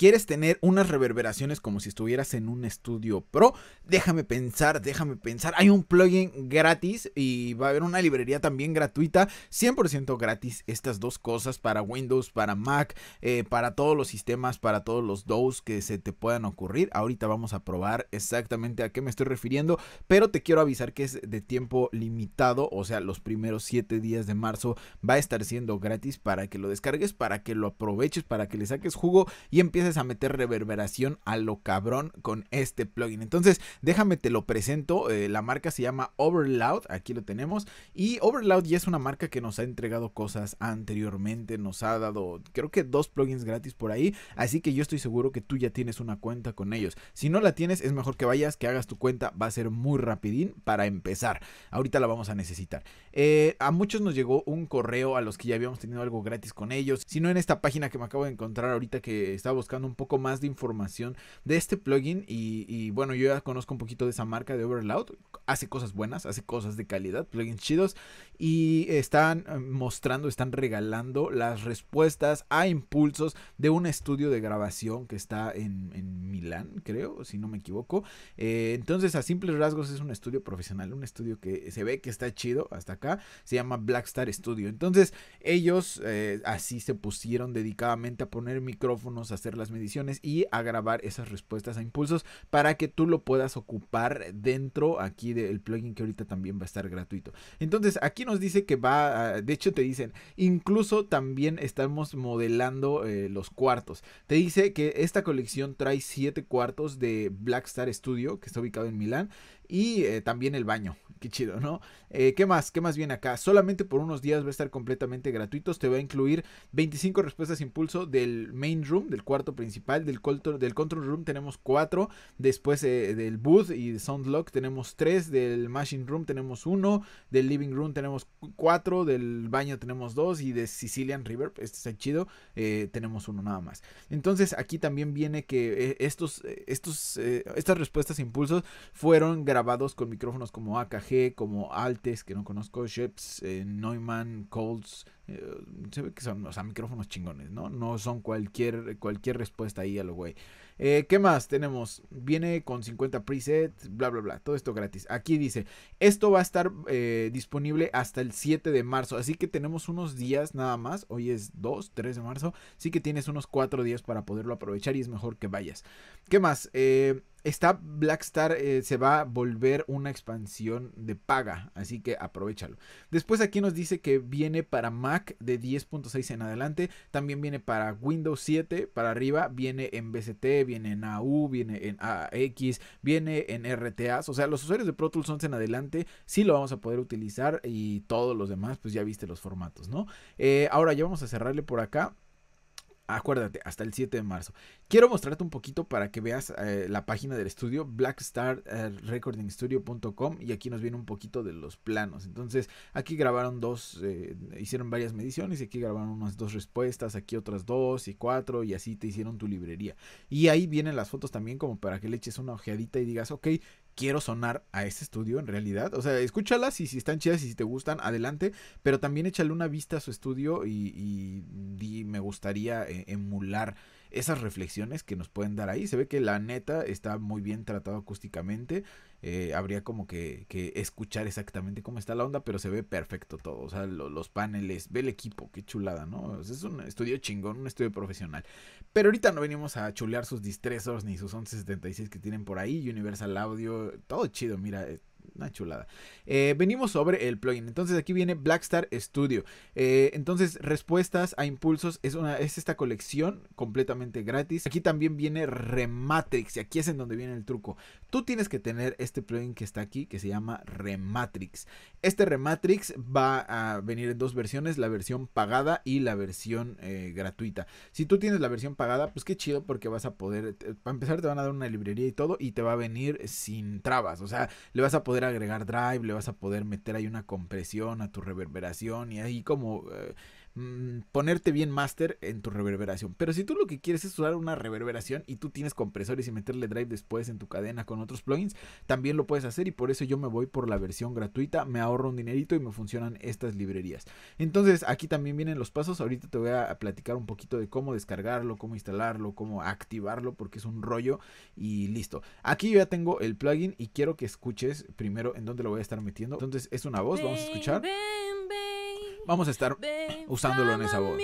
¿Quieres tener unas reverberaciones como si estuvieras en un estudio pro? Déjame pensar, déjame pensar. Hay un plugin gratis y va a haber una librería también gratuita, 100% gratis. Estas dos cosas para Windows, para Mac, eh, para todos los sistemas, para todos los DOS que se te puedan ocurrir. Ahorita vamos a probar exactamente a qué me estoy refiriendo, pero te quiero avisar que es de tiempo limitado, o sea, los primeros 7 días de marzo va a estar siendo gratis para que lo descargues, para que lo aproveches, para que le saques jugo y empieces a meter reverberación a lo cabrón con este plugin. Entonces, déjame te lo presento. Eh, la marca se llama Overloud. Aquí lo tenemos. Y Overloud ya es una marca que nos ha entregado cosas anteriormente. Nos ha dado, creo que dos plugins gratis por ahí. Así que yo estoy seguro que tú ya tienes una cuenta con ellos. Si no la tienes, es mejor que vayas, que hagas tu cuenta. Va a ser muy rapidín para empezar. Ahorita la vamos a necesitar. Eh, a muchos nos llegó un correo a los que ya habíamos tenido algo gratis con ellos. Si no en esta página que me acabo de encontrar ahorita que estaba buscando un poco más de información de este plugin. Y, bueno, yo ya conozco un poquito de esa marca de Overloud. Hace cosas buenas, hace cosas de calidad, plugins chidos. Y están eh, mostrando, están regalando las respuestas a impulsos de un estudio de grabación que está en, Milán, creo, si no me equivoco. Eh, entonces, a simples rasgos, es un estudio profesional, un estudio que se ve que está chido hasta acá. Se llama Blackstar Studio. Entonces, ellos eh, así se pusieron dedicadamente a poner micrófonos, a hacer las mediciones y a grabar esas respuestas a impulsos para que tú lo puedas ocupar dentro aquí del plugin que ahorita también va a estar gratuito. Entonces aquí nos dice que va, ah, de hecho te dicen, incluso también estamos modelando eh, los cuartos. Te dice que esta colección trae siete cuartos de Blackstar Studio que está ubicado en Milán y eh, también el baño. Qué chido, ¿no? Eh, ¿Qué más? ¿Qué más viene acá? Solamente por unos días va a estar completamente gratuito Te va a incluir 25 respuestas impulso del main room, del cuarto principal, del, control, del control room tenemos 4, después eh, del booth y de sound lock tenemos 3, del machine room tenemos 1, del living room tenemos 4, del baño tenemos 2 y de Sicilian River, este está chido, eh, tenemos uno nada más. Entonces aquí también viene que estos, estos, estas respuestas impulsos fueron grabados con micrófonos como AKG como Altes, que no conozco, Sheps, eh, Neumann, Colts, eh, se ve que son, o sea, micrófonos chingones, ¿no? No son cualquier, cualquier respuesta ahí a lo güey. Eh, ¿Qué más tenemos? Viene con 50 presets, bla, bla, bla. Todo esto gratis. Aquí dice, esto va a estar eh, disponible hasta el 7 de marzo. Así que tenemos unos días nada más. Hoy es 2, 3 de marzo. Así que tienes unos 4 días para poderlo aprovechar y es mejor que vayas. ¿Qué más? Eh, Blackstar eh, se va a volver una expansión de paga, así que aprovechalo. Después aquí nos dice que viene para Mac de 10.6 en adelante, también viene para Windows 7 para arriba, viene en BCT, viene en AU, viene en AX, viene en RTAs. O sea, los usuarios de Pro Tools 11 en adelante sí lo vamos a poder utilizar y todos los demás, pues ya viste los formatos, ¿no? Eh, ahora ya vamos a cerrarle por acá acuérdate, hasta el 7 de marzo. Quiero mostrarte un poquito para que veas eh, la página del estudio, blackstarrecordingstudio.com, y aquí nos viene un poquito de los planos. Entonces, aquí grabaron dos, eh, hicieron varias mediciones, y aquí grabaron unas dos respuestas, aquí otras dos y cuatro, y así te hicieron tu librería. Y ahí vienen las fotos también como para que le eches una ojeadita y digas, ok, quiero sonar a este estudio en realidad. O sea, escúchalas y si están chidas y si te gustan, adelante. Pero también échale una vista a su estudio y, me gustaría eh, emular esas reflexiones que nos pueden dar ahí. Se ve que la neta está muy bien tratado acústicamente eh, habría como que, que, escuchar exactamente cómo está la onda, pero se ve perfecto todo, o sea, los paneles, ve el equipo, qué chulada, ¿no? es un estudio chingón, un estudio profesional. Pero ahorita no venimos a chulear sus distresors ni sus 1176 que tienen por ahí, Universal Audio, todo chido, mira, eh, una chulada. Eh, venimos sobre el plugin. Entonces aquí viene Blackstar Studio. Eh, entonces respuestas a impulsos es, una, es esta colección completamente gratis. Aquí también viene Rematrix y aquí es en donde viene el truco. Tú tienes que tener este plugin que está aquí que se llama Rematrix. Este Rematrix va a venir en dos versiones, la versión pagada y la versión eh, gratuita. Si tú tienes la versión pagada, pues qué chido porque vas a poder, para empezar te van a dar una librería y todo y te va a venir sin trabas. O sea, le vas a poder agregar drive, le vas a poder meter ahí una compresión a tu reverberación y ahí como eh, Mm, ponerte bien master en tu reverberación. Pero si tú lo que quieres es usar una reverberación y tú tienes compresores y meterle drive después en tu cadena con otros plugins, también lo puedes hacer y por eso yo me voy por la versión gratuita, me ahorro un dinerito y me funcionan estas librerías. Entonces aquí también vienen los pasos, ahorita te voy a platicar un poquito de cómo descargarlo, cómo instalarlo, cómo activarlo porque es un rollo y listo. Aquí yo ya tengo el plugin y quiero que escuches primero en dónde lo voy a estar metiendo. Entonces es una voz, vamos a escuchar. Vamos a estar usándolo en esa voz.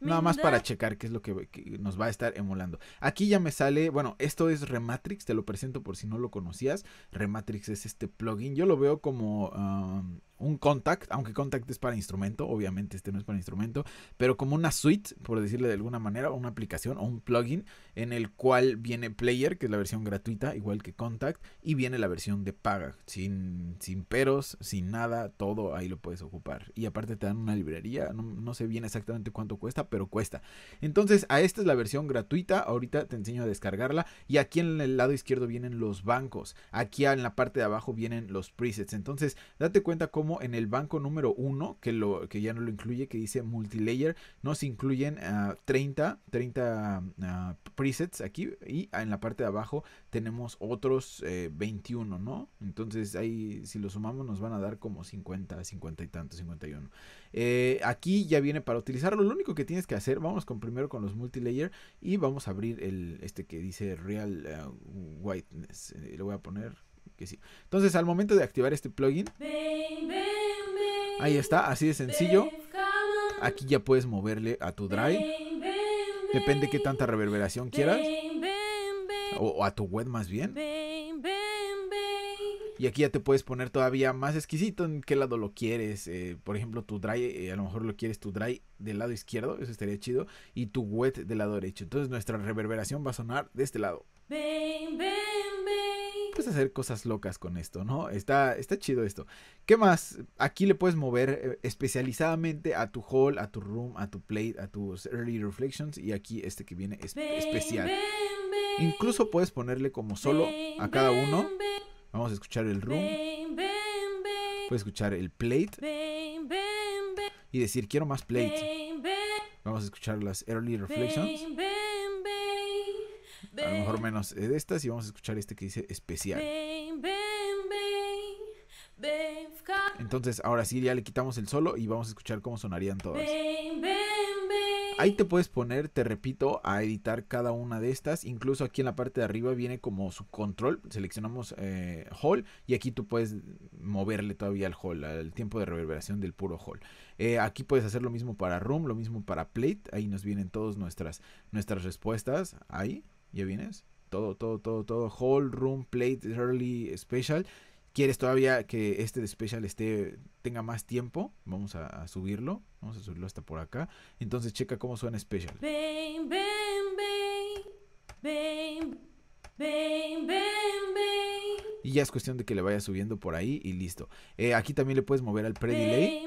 Nada más para checar qué es lo que, nos va a estar emulando. Aquí ya me sale, bueno, esto es Rematrix, te lo presento por si no lo conocías. Rematrix es este plugin, yo lo veo como um, un contact, aunque contact es para instrumento, obviamente este no es para instrumento, pero como una suite, por decirle de alguna manera, una aplicación o un plugin en el cual viene player, que es la versión gratuita, igual que contact, y viene la versión de paga, sin, sin peros, sin nada, todo ahí lo puedes ocupar. Y aparte te dan una librería, no, no sé bien exactamente cuánto cuesta, pero cuesta. Entonces, a esta es la versión gratuita, ahorita te enseño a descargarla, y aquí en el lado izquierdo vienen los bancos, aquí en la parte de abajo vienen los presets, entonces date cuenta cómo como en el banco número 1, que, lo, que ya no lo incluye, que dice multilayer, nos incluyen 30, ah, 30 ah, presets aquí y en la parte de abajo tenemos otros 21, eh, ¿no? Entonces ahí si lo sumamos nos van a dar como 50, 50 y tanto, 51. Eh, aquí ya viene para utilizarlo, lo único que tienes que hacer, vamos con primero con los multilayer y vamos a abrir el, este que dice real ah, whiteness, eh, lo voy a poner entonces, al momento de activar este plugin, ahí está, así de sencillo. Aquí ya puedes moverle a tu drive. Depende qué tanta reverberación quieras. O, a tu wet más bien. Y aquí ya te puedes poner todavía más exquisito en qué lado lo quieres. Eh, por ejemplo, tu dry, eh, a lo mejor lo quieres tu dry del lado izquierdo, eso estaría chido. Y tu wet del lado derecho. Entonces nuestra reverberación va a sonar de este lado puedes hacer cosas locas con esto, ¿no? Está, está chido esto. ¿Qué más? Aquí le puedes mover eh, especializadamente a tu hall, a tu room, a tu plate, a tus early reflections y aquí este que viene es especial. Incluso puedes ponerle como solo a cada uno. Vamos a escuchar el room. Puedes escuchar el plate. Y decir, quiero más plate. Vamos a escuchar las early reflections a lo mejor menos eh, de estas y vamos a escuchar este que dice especial. Entonces, ahora sí, ya le quitamos el solo y vamos a escuchar cómo sonarían todas. Ahí te puedes poner, te repito, a editar cada una de estas. Incluso aquí en la parte de arriba viene como su control. Seleccionamos eh, Hall y aquí tú puedes moverle todavía al Hall, al tiempo de reverberación del puro Hall. Eh, aquí puedes hacer lo mismo para Room, lo mismo para Plate. Ahí nos vienen todas nuestras, nuestras respuestas. Ahí. ¿Ya vienes? Todo, todo, todo, todo. Whole room, plate, early, special. ¿Quieres todavía que este de special esté, tenga más tiempo? Vamos a, subirlo. Vamos a subirlo hasta por acá. Entonces checa cómo suena special. y ya es cuestión de que le vaya subiendo por ahí y listo. Eh, aquí también le puedes mover al pre-delay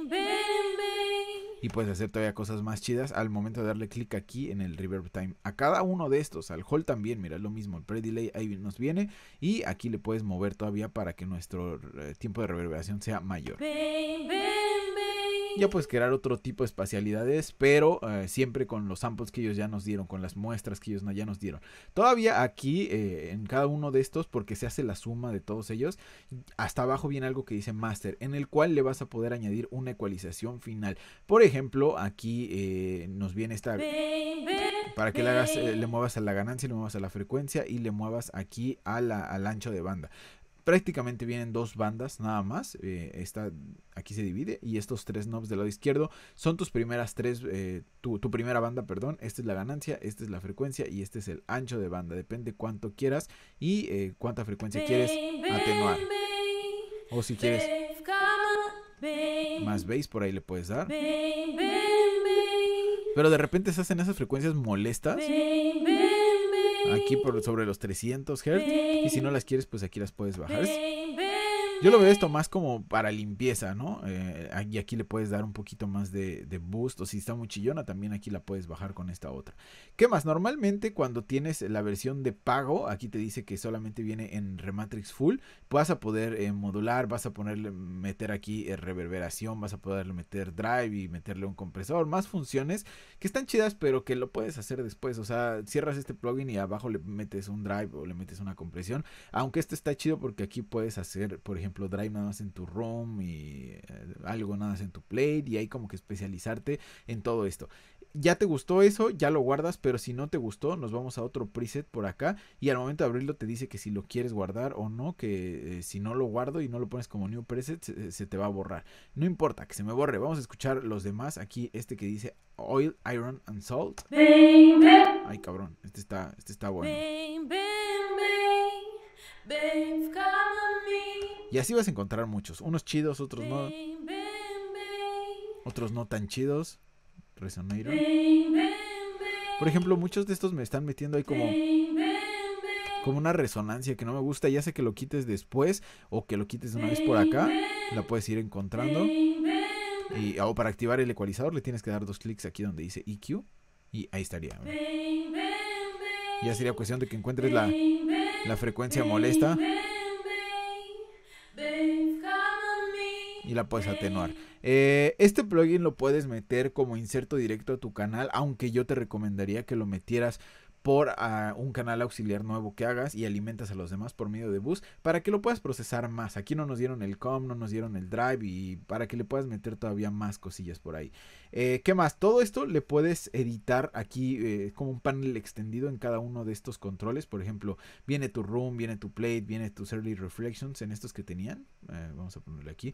y puedes hacer todavía cosas más chidas al momento de darle clic aquí en el reverb time. A cada uno de estos, al hall también, mira, es lo mismo, el pre-delay ahí nos viene y aquí le puedes mover todavía para que nuestro eh, tiempo de reverberación sea mayor ya puedes crear otro tipo de espacialidades, pero eh, siempre con los samples que ellos ya nos dieron, con las muestras que ellos ya nos dieron. Todavía aquí, eh, en cada uno de estos, porque se hace la suma de todos ellos, hasta abajo viene algo que dice master, en el cual le vas a poder añadir una ecualización final. Por ejemplo, aquí eh, nos viene esta... Para que le, muevas a la ganancia, le muevas a la frecuencia y le muevas aquí a la, al ancho de banda prácticamente vienen dos bandas nada más. Eh, aquí se divide y estos tres knobs del lado izquierdo son tus primeras tres, eh, tu, primera banda, perdón. Esta es la ganancia, esta es la frecuencia y este es el ancho de banda. Depende cuánto quieras y eh, cuánta frecuencia quieres atenuar. O si quieres más bass, por ahí le puedes dar. Pero de repente se hacen esas frecuencias molestas aquí por sobre los 300 Hz. Y si no las quieres, pues aquí las puedes bajar. Yo lo veo esto más como para limpieza, ¿no? Eh, y aquí le puedes dar un poquito más de, boost. O si está muy chillona, también aquí la puedes bajar con esta otra. ¿Qué más? Normalmente cuando tienes la versión de pago, aquí te dice que solamente viene en Rematrix Full. Vas a poder eh, modular, vas a ponerle, meter aquí eh, reverberación, vas a poderle meter drive y meterle un compresor. Más funciones que están chidas, pero que lo puedes hacer después. O sea, cierras este plugin y abajo le metes un drive o le metes una compresión. Aunque este está chido porque aquí puedes hacer, por ejemplo, ejemplo, Drive nada más en tu ROM y eh, algo nada más en tu Plate y hay como que especializarte en todo esto. Ya te gustó eso, ya lo guardas, pero si no te gustó, nos vamos a otro preset por acá y al momento de abrirlo te dice que si lo quieres guardar o no, que eh, si no lo guardo y no lo pones como new preset, se, te va a borrar. No importa que se me borre, vamos a escuchar los demás. Aquí este que dice Oil, Iron and Salt. Ay, cabrón, este está, este está bueno. Y así vas a encontrar muchos. Unos chidos, otros no. Otros no tan chidos. Por ejemplo, muchos de estos me están metiendo ahí como. Como una resonancia que no me gusta. Ya sé que lo quites después. O que lo quites una vez por acá. La puedes ir encontrando. Y o para activar el ecualizador le tienes que dar dos clics aquí donde dice EQ. Y ahí estaría. Ya sería cuestión de que encuentres la, la frecuencia molesta y la puedes atenuar. Eh, este plugin lo puedes meter como inserto directo a tu canal, aunque yo te recomendaría que lo metieras por ah, un canal auxiliar nuevo que hagas y alimentas a los demás por medio de bus para que lo puedas procesar más. Aquí no nos dieron el com, no nos dieron el drive y para que le puedas meter todavía más cosillas por ahí. Eh, ¿Qué más? Todo esto le puedes editar aquí eh, como un panel extendido en cada uno de estos controles. Por ejemplo, viene tu room, viene tu plate, viene tu early reflections en estos que tenían. Eh, vamos a ponerle aquí.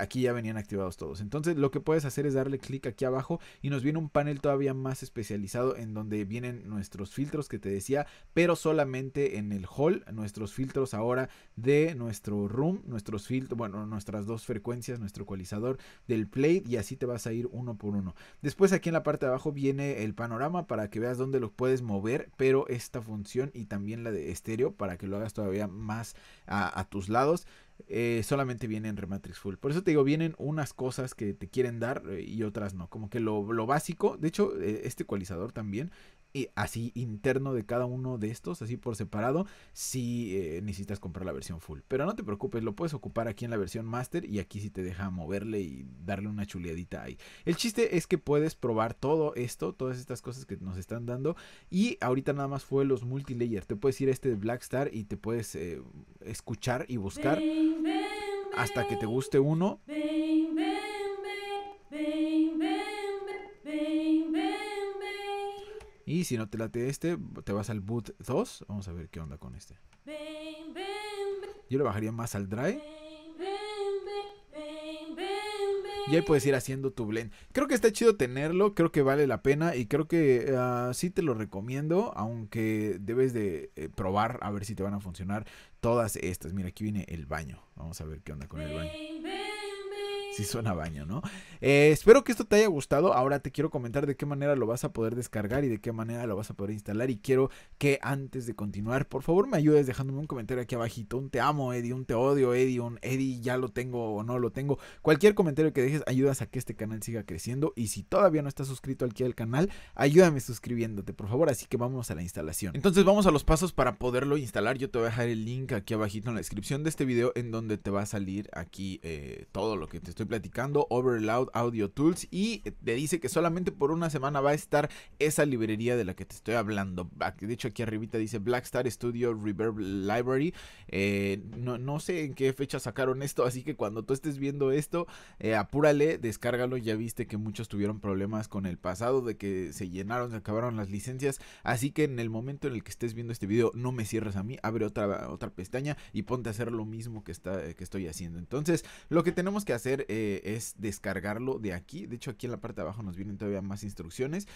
aquí ya venían activados todos. Entonces lo que puedes hacer es darle clic aquí abajo y nos viene un panel todavía más especializado en donde vienen nuestros filtros que te decía, pero solamente en el hall. Nuestros filtros ahora de nuestro room, nuestros filtros, bueno, nuestras dos frecuencias, nuestro ecualizador del play y así te vas a ir uno por uno. Después aquí en la parte de abajo viene el panorama para que veas dónde lo puedes mover, pero esta función y también la de estéreo para que lo hagas todavía más a, tus lados. Eh, solamente viene en Rematrix Full. Por eso te digo, vienen unas cosas que te quieren dar eh, y otras no. Como que lo, básico, de hecho, eh, este ecualizador también eh, así interno de cada uno de estos, así por separado, si eh, necesitas comprar la versión full. Pero no te preocupes, lo puedes ocupar aquí en la versión master y aquí sí te deja moverle y darle una chuleadita ahí. El chiste es que puedes probar todo esto, todas estas cosas que nos están dando y ahorita nada más fue los multilayer. Te puedes ir a este Blackstar Black Star y te puedes eh, escuchar y buscar hasta que te guste uno. Y si no te late este, te vas al boot 2. Vamos a ver qué onda con este. Yo lo bajaría más al dry. Y ahí puedes ir haciendo tu blend. Creo que está chido tenerlo, creo que vale la pena y creo que ah, sí te lo recomiendo, aunque debes de eh, probar a ver si te van a funcionar todas estas. Mira, aquí viene el baño. Vamos a ver qué onda con el baño sí suena baño, ¿no? Eh, espero que esto te haya gustado. Ahora te quiero comentar de qué manera lo vas a poder descargar y de qué manera lo vas a poder instalar. Y quiero que antes de continuar, por favor, me ayudes dejándome un comentario aquí abajito. Un te amo, Eddie, un te odio, Eddie, un Eddie, ya lo tengo o no lo tengo. Cualquier comentario que dejes ayudas a que este canal siga creciendo. Y si todavía no estás suscrito aquí al canal, ayúdame suscribiéndote, por favor. Así que vamos a la instalación. Entonces vamos a los pasos para poderlo instalar. Yo te voy a dejar el link aquí abajito en la descripción de este video en donde te va a salir aquí eh, todo lo que te estoy platicando, Overloud Audio Tools, y te dice que solamente por una semana va a estar esa librería de la que te estoy hablando. De hecho, aquí arribita dice Blackstar Studio Reverb Library. Eh, no, sé en qué fecha sacaron esto, así que cuando tú estés viendo esto, eh, apúrale, descárgalo. Ya viste que muchos tuvieron problemas con el pasado, de que se llenaron, se acabaron las licencias. Así que en el momento en el que estés viendo este video, no me cierres a mí, abre otra, otra pestaña y ponte a hacer lo mismo que, está, que estoy haciendo. Entonces, lo que tenemos que hacer es es descargarlo de aquí. De hecho, aquí en la parte de abajo nos vienen todavía más instrucciones.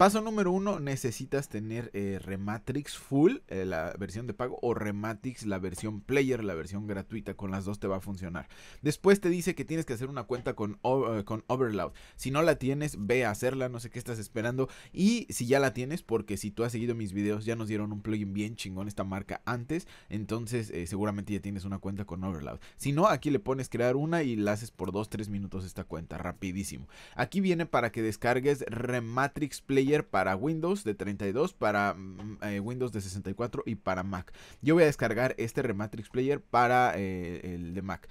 Paso número uno, necesitas tener eh, Rematrix Full, eh, la versión de pago, o Rematrix, la versión player, la versión gratuita. Con las dos te va a funcionar. Después te dice que tienes que hacer una cuenta eh, con, Overload, Si no la tienes, ve a hacerla, no sé qué estás esperando. Y si ya la tienes, porque si tú has seguido mis videos, ya nos dieron un plugin bien chingón esta marca antes. Entonces seguramente ya tienes una cuenta con Overload. Si no, aquí le pones crear una y la haces por 2-3 minutos esta cuenta, rapidísimo. Aquí viene para que descargues Rematrix Player para Windows de 32, para mm, eh, Windows de 64 y para Mac. Yo voy a descargar este Rematrix Player para eh, el de Mac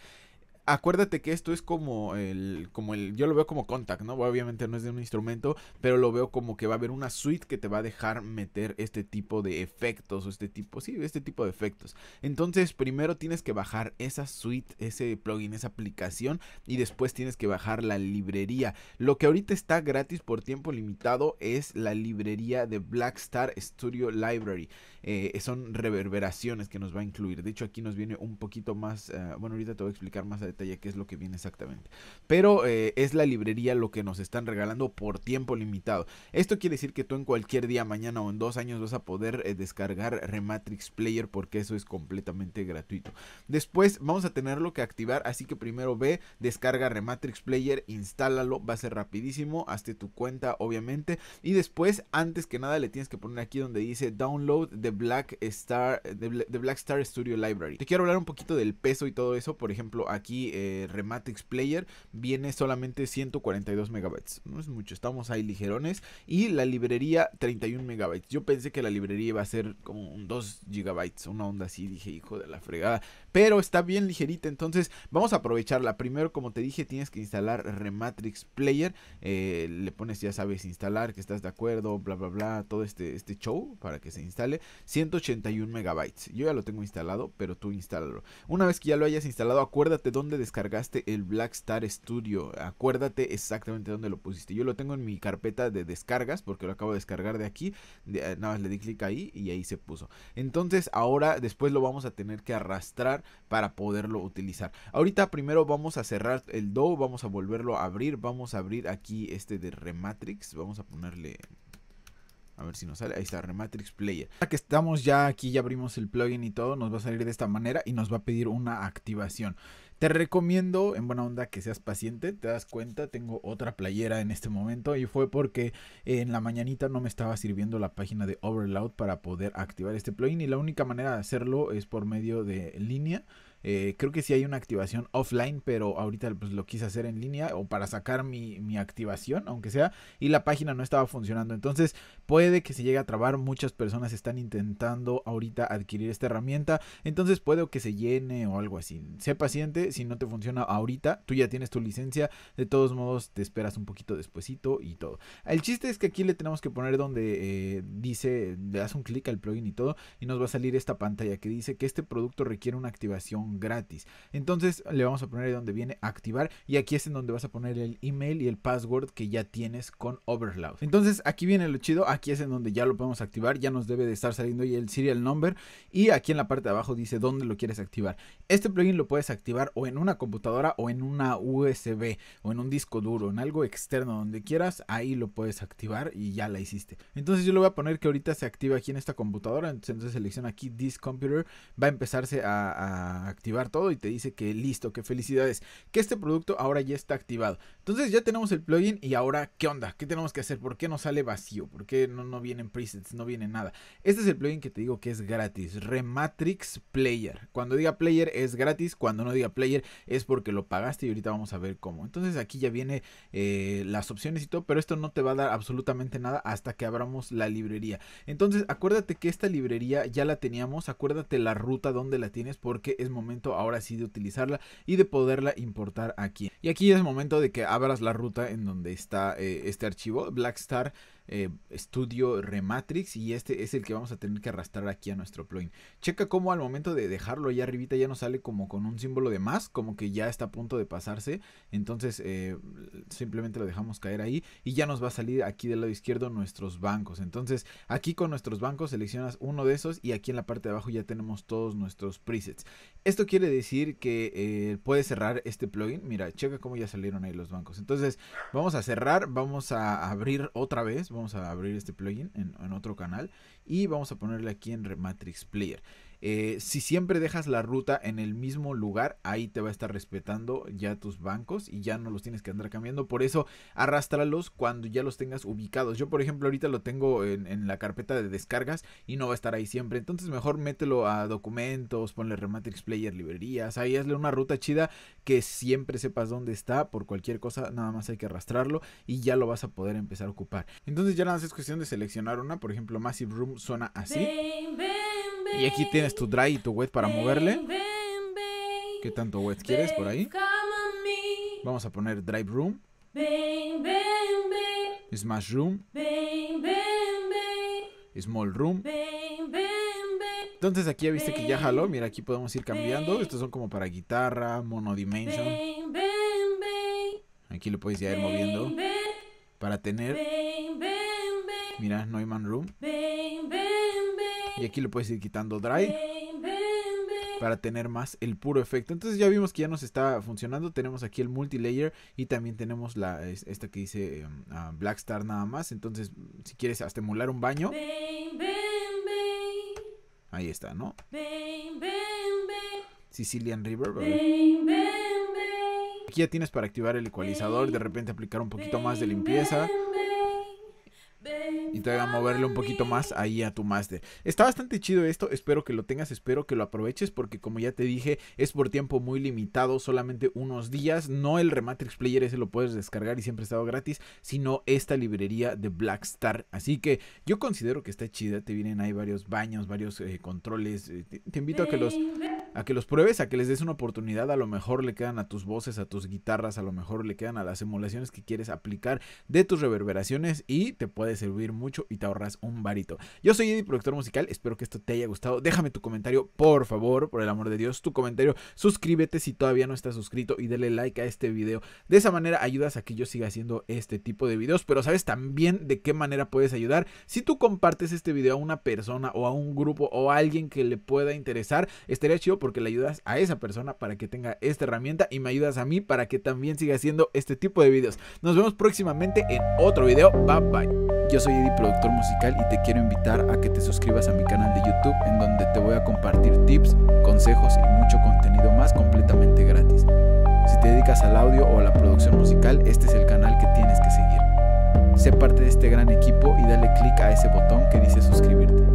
acuérdate que esto es como el, como el, yo lo veo como contact, ¿no? Obviamente no es de un instrumento, pero lo veo como que va a haber una suite que te va a dejar meter este tipo de efectos o este tipo, sí, este tipo de efectos. Entonces, primero tienes que bajar esa suite, ese plugin, esa aplicación y después tienes que bajar la librería. Lo que ahorita está gratis por tiempo limitado es la librería de Blackstar Studio Library. Eh, son reverberaciones que nos va a incluir. De hecho, aquí nos viene un poquito más, eh, bueno, ahorita te voy a explicar más a ya qué es lo que viene exactamente. Pero eh, es la librería lo que nos están regalando por tiempo limitado. Esto quiere decir que tú en cualquier día, mañana o en dos años vas a poder eh, descargar Rematrix Player porque eso es completamente gratuito. Después vamos a tenerlo que activar, así que primero ve, descarga Rematrix Player, instálalo, va a ser rapidísimo, hazte tu cuenta obviamente. Y después, antes que nada, le tienes que poner aquí donde dice Download the Black Star, de eh, Black Star Studio Library. Te quiero hablar un poquito del peso y todo eso, por ejemplo aquí eh, Rematrix Player viene solamente 142 megabytes. No es mucho, estamos ahí ligerones. Y la librería 31 megabytes. Yo pensé que la librería iba a ser como 2 gigabytes, una onda así. Dije, hijo de la fregada. Pero está bien ligerita, entonces vamos a aprovecharla. Primero, como te dije, tienes que instalar Rematrix Player. Eh, le pones, ya sabes, instalar, que estás de acuerdo, bla, bla, bla. Todo este, este show para que se instale. 181 megabytes. Yo ya lo tengo instalado, pero tú instálalo. Una vez que ya lo hayas instalado, acuérdate dónde descargaste el Black Star Studio. Acuérdate exactamente dónde lo pusiste. Yo lo tengo en mi carpeta de descargas porque lo acabo de descargar de aquí. Eh, nada más le di clic ahí y ahí se puso. Entonces ahora después lo vamos a tener que arrastrar para poderlo utilizar. Ahorita primero vamos a cerrar el do, Vamos a volverlo a abrir. Vamos a abrir aquí este de Rematrix. Vamos a ponerle a ver si nos sale. Ahí está, Rematrix Player. Ahora que estamos ya aquí, ya abrimos el plugin y todo, nos va a salir de esta manera y nos va a pedir una activación. Te recomiendo, en buena onda, que seas paciente. Te das cuenta, tengo otra playera en este momento y fue porque en la mañanita no me estaba sirviendo la página de Overload para poder activar este plugin y la única manera de hacerlo es por medio de línea. Eh, creo que sí hay una activación offline, pero ahorita pues, lo quise hacer en línea o para sacar mi, activación, aunque sea, y la página no estaba funcionando. Entonces puede que se llegue a trabar. Muchas personas están intentando ahorita adquirir esta herramienta. Entonces puede que se llene o algo así. Sé paciente, si no te funciona ahorita, tú ya tienes tu licencia. De todos modos, te esperas un poquito despuesito y todo. El chiste es que aquí le tenemos que poner donde eh, dice, le das un clic al plugin y todo, y nos va a salir esta pantalla que dice que este producto requiere una activación gratis. Entonces le vamos a poner donde viene activar y aquí es en donde vas a poner el email y el password que ya tienes con Overloud, Entonces aquí viene lo chido, aquí es en donde ya lo podemos activar, ya nos debe de estar saliendo ahí el serial number y aquí en la parte de abajo dice dónde lo quieres activar. Este plugin lo puedes activar o en una computadora o en una USB o en un disco duro, en algo externo donde quieras, ahí lo puedes activar y ya la hiciste. Entonces yo le voy a poner que ahorita se activa aquí en esta computadora, entonces selecciona aquí This Computer, va a empezarse a, a activar todo y te dice que listo, que felicidades, que este producto ahora ya está activado. Entonces ya tenemos el plugin y ahora, ¿qué onda? ¿Qué tenemos que hacer? ¿Por qué no sale vacío? ¿Por qué no, no vienen presets? No viene nada. Este es el plugin que te digo que es gratis, Rematrix Player. Cuando diga player es gratis, cuando no diga player es porque lo pagaste y ahorita vamos a ver cómo. Entonces aquí ya viene eh, las opciones y todo, pero esto no te va a dar absolutamente nada hasta que abramos la librería. Entonces acuérdate que esta librería ya la teníamos, acuérdate la ruta donde la tienes porque es momento ahora sí de utilizarla y de poderla importar aquí. Y aquí es el momento de que abras la ruta en donde está eh, este archivo, Blackstar. Eh, estudio Rematrix y este es el que vamos a tener que arrastrar aquí a nuestro plugin. Checa como al momento de dejarlo allá arribita ya nos sale como con un símbolo de más, como que ya está a punto de pasarse. Entonces eh, simplemente lo dejamos caer ahí y ya nos va a salir aquí del lado izquierdo nuestros bancos. Entonces aquí con nuestros bancos seleccionas uno de esos y aquí en la parte de abajo ya tenemos todos nuestros presets. Esto quiere decir que eh, puede cerrar este plugin. Mira, checa cómo ya salieron ahí los bancos. Entonces vamos a cerrar, vamos a abrir otra vez vamos a abrir este plugin en, otro canal y vamos a ponerle aquí en rematrix Player. Eh, si siempre dejas la ruta en el mismo lugar, ahí te va a estar respetando ya tus bancos y ya no los tienes que andar cambiando. Por eso, arrástralos cuando ya los tengas ubicados. Yo, por ejemplo, ahorita lo tengo en, en la carpeta de descargas y no va a estar ahí siempre. Entonces, mejor mételo a documentos, ponle Rematrix Player, librerías. Ahí hazle una ruta chida que siempre sepas dónde está. Por cualquier cosa, nada más hay que arrastrarlo y ya lo vas a poder empezar a ocupar. Entonces, ya nada es cuestión de seleccionar una. Por ejemplo, Massive Room suena así. Y aquí tienes tu dry y tu wet para moverle. ¿Qué tanto wet quieres por ahí? Vamos a poner drive room. Smash room. Small room. Entonces aquí ya viste que ya jaló. Mira, aquí podemos ir cambiando. Estos son como para guitarra, mono Aquí lo puedes ya ir moviendo. Para tener... Mira, Neumann room. Y aquí le puedes ir quitando dry para tener más el puro efecto. Entonces ya vimos que ya nos está funcionando. Tenemos aquí el multilayer y también tenemos la esta que dice eh, ah, Black Star nada más. Entonces, si quieres hasta emular un baño. Ahí está, ¿no? Sicilian River. Aquí ya tienes para activar el ecualizador, de repente aplicar un poquito más de limpieza y te haga moverle un poquito más ahí a tu máster. Está bastante chido esto, espero que lo tengas, espero que lo aproveches porque como ya te dije, es por tiempo muy limitado, solamente unos días, no el Rematrix Player, ese lo puedes descargar y siempre ha estado gratis, sino esta librería de Blackstar Así que yo considero que está chida, te vienen ahí varios baños, varios eh, controles, eh, te, te invito a que los a que los pruebes, a que les des una oportunidad, a lo mejor le quedan a tus voces, a tus guitarras, a lo mejor le quedan a las emulaciones que quieres aplicar de tus reverberaciones y te puede servir mucho y te ahorras un varito. Yo soy Eddie, productor musical, espero que esto te haya gustado. Déjame tu comentario, por favor, por el amor de Dios, tu comentario. Suscríbete si todavía no estás suscrito y dale like a este video. De esa manera ayudas a que yo siga haciendo este tipo de videos, pero sabes también de qué manera puedes ayudar. Si tú compartes este video a una persona o a un grupo o a alguien que le pueda interesar, estaría chido porque le ayudas a esa persona para que tenga esta herramienta y me ayudas a mí para que también siga haciendo este tipo de videos. Nos vemos próximamente en otro video. Bye bye. Yo soy soy Eddie, productor musical, y te quiero invitar a que te suscribas a mi canal de YouTube, en donde te voy a compartir tips, consejos y mucho contenido más completamente gratis. Si te dedicas al audio o a la producción musical, este es el canal que tienes que seguir. Sé parte de este gran equipo y dale click a ese botón que dice suscribirte.